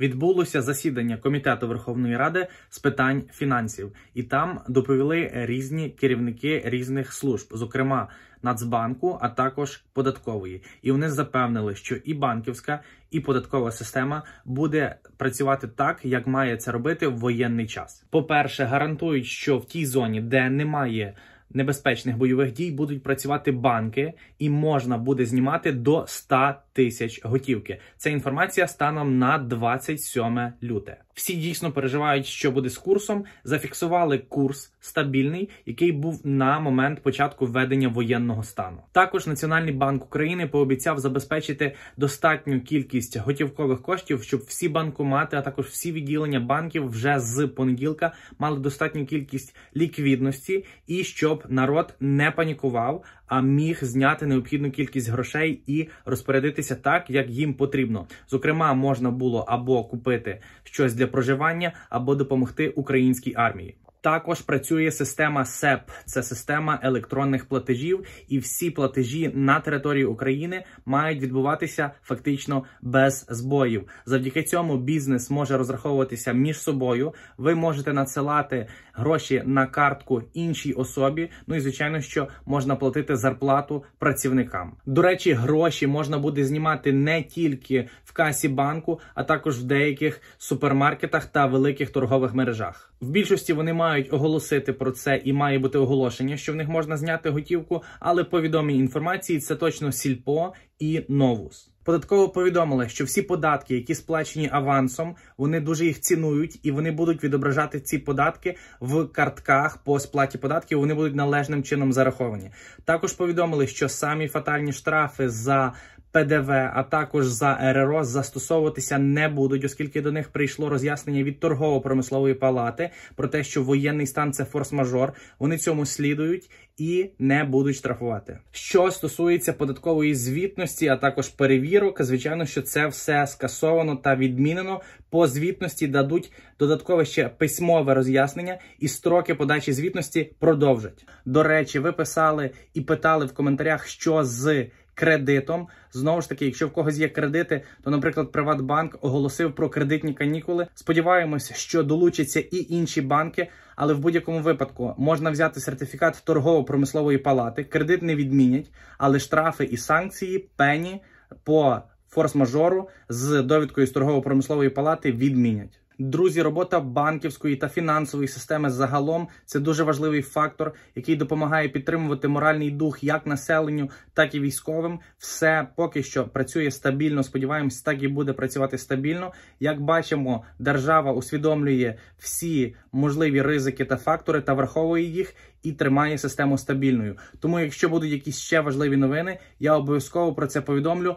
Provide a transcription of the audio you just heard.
відбулося засідання комітету Верховної Ради з питань фінансів, і там доповіли різні керівники різних служб, зокрема Нацбанку, а також податкової. І вони запевнили, що і банківська, і податкова система буде працювати так, як має це робити в воєнний час. По перше, гарантують, що в тій зоні, де немає. Небезпечних бойових дій будуть працювати банки, і можна буде знімати до 100 тисяч готівки. Це інформація станом на 27 люте. Всі дійсно переживають, що буде з курсом. Зафіксували курс стабільний, який був на момент початку введення воєнного стану. Також Національний банк України пообіцяв забезпечити достатню кількість готівкових коштів, щоб всі банкомати, а також всі відділення банків вже з понеділка мали достатню кількість ліквідності і щоб народ не панікував, а міг зняти необхідну кількість грошей і розпорядити розпорядитися так, як їм потрібно. Зокрема, можна було або купити щось для проживання, або допомогти українській армії. Також працює система СЕП, це система електронних платежів, і всі платежі на території України мають відбуватися фактично без збоїв. Завдяки цьому бізнес може розраховуватися між собою. Ви можете надсилати гроші на картку іншій особі. Ну і звичайно, що можна платити зарплату працівникам. До речі, гроші можна буде знімати не тільки в касі банку, а також в деяких супермаркетах та великих торгових мережах. В більшості вони мають мають оголосити про це і має бути оголошення, що в них можна зняти готівку, але по відомій інформації це точно сільпо і новус. Податково повідомили, що всі податки, які сплачені авансом, вони дуже їх цінують, і вони будуть відображати ці податки в картках по сплаті податків. Вони будуть належним чином зараховані. Також повідомили, що самі фатальні штрафи за ПДВ, а також за РРО застосовуватися не будуть, оскільки до них прийшло роз'яснення від торгово-промислової палати про те, що воєнний стан це форс-мажор. Вони цьому слідують і не будуть штрафувати. Що стосується податкової звітності, а також перевірок, звичайно, що це все скасовано та відмінено. По звітності дадуть додаткове ще письмове роз'яснення, і строки подачі звітності продовжать. До речі, ви писали і питали в коментарях, що з кредитом. Знову ж таки, якщо в когось є кредити, то, наприклад, Приватбанк оголосив про кредитні канікули. Сподіваємось, що долучаться і інші банки, але в будь-якому випадку можна взяти сертифікат торгово-промислової палати, кредит не відмінять, але штрафи і санкції пені по форс-мажору з довідкою з торгово-промислової палати відмінять. Друзі, робота банківської та фінансової системи загалом це дуже важливий фактор, який допомагає підтримувати моральний дух як населенню, так і військовим. Все поки що працює стабільно. Сподіваємось, так і буде працювати стабільно. Як бачимо, держава усвідомлює всі можливі ризики та фактори та враховує їх і тримає систему стабільною. Тому, якщо будуть якісь ще важливі новини, я обов'язково про це повідомлю.